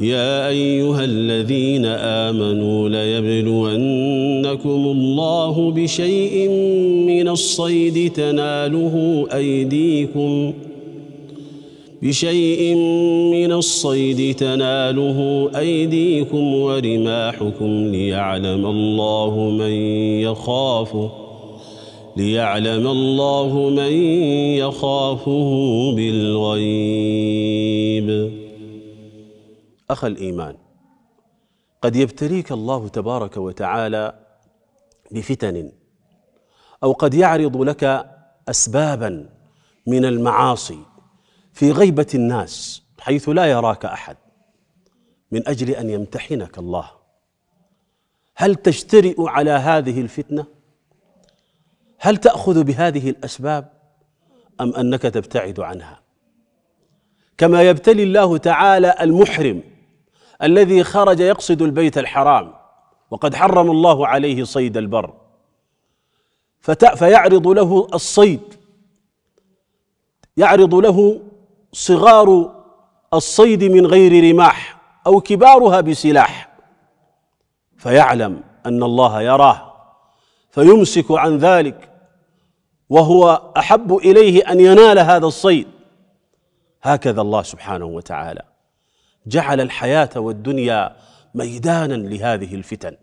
يا أيها الذين آمنوا ليبلونكم الله بشيء من الصيد تناله أيديكم بشيء من الصيد تناله أيديكم ورماحكم ليعلم الله من يخافه ليعلم الله من يخافه بالغيب أخ الإيمان قد يبتليك الله تبارك وتعالى بفتن أو قد يعرض لك أسبابا من المعاصي في غيبة الناس حيث لا يراك أحد من أجل أن يمتحنك الله هل تجترئ على هذه الفتنة؟ هل تأخذ بهذه الأسباب؟ أم أنك تبتعد عنها؟ كما يبتلي الله تعالى المحرم الذي خرج يقصد البيت الحرام وقد حرم الله عليه صيد البر فيعرض له الصيد يعرض له صغار الصيد من غير رماح او كبارها بسلاح فيعلم ان الله يراه فيمسك عن ذلك وهو احب اليه ان ينال هذا الصيد هكذا الله سبحانه وتعالى جعل الحياه والدنيا ميدانا لهذه الفتن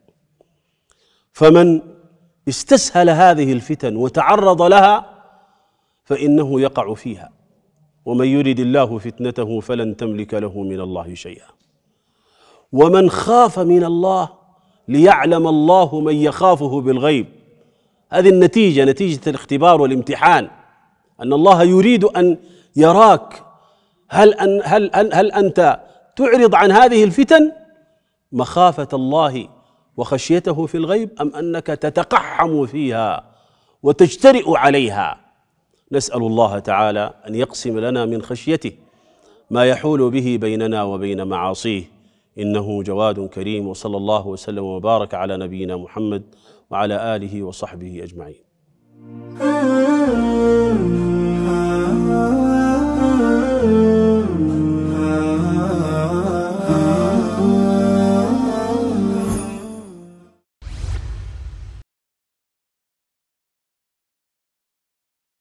فمن استسهل هذه الفتن وتعرض لها فانه يقع فيها ومن يرد الله فتنته فلن تملك له من الله شيئا ومن خاف من الله ليعلم الله من يخافه بالغيب هذه النتيجه نتيجه الاختبار والامتحان ان الله يريد ان يراك هل أن هل أن هل انت تعرض عن هذه الفتن مخافه الله وخشيته في الغيب ام انك تتقحم فيها وتجترئ عليها نسال الله تعالى ان يقسم لنا من خشيته ما يحول به بيننا وبين معاصيه انه جواد كريم وصلى الله وسلم وبارك على نبينا محمد وعلى اله وصحبه اجمعين.